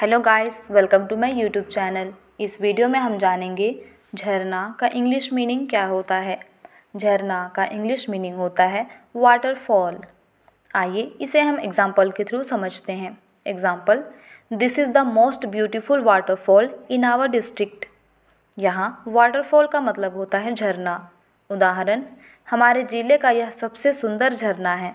hello guys welcome to my YouTube channel इस वीडियो में हम जानेंगे झरना का इंग्लिश मीनिंग क्या होता है झरना का इंग्लिश मीनिंग होता है वाटरफॉल आइए इसे हम एग्जाम्पल के थ्रू समझते हैं example this is the most beautiful waterfall in our district यहाँ वाटरफॉल का मतलब होता है झरना उदाहरण हमारे ज़िले का यह सबसे सुंदर झरना है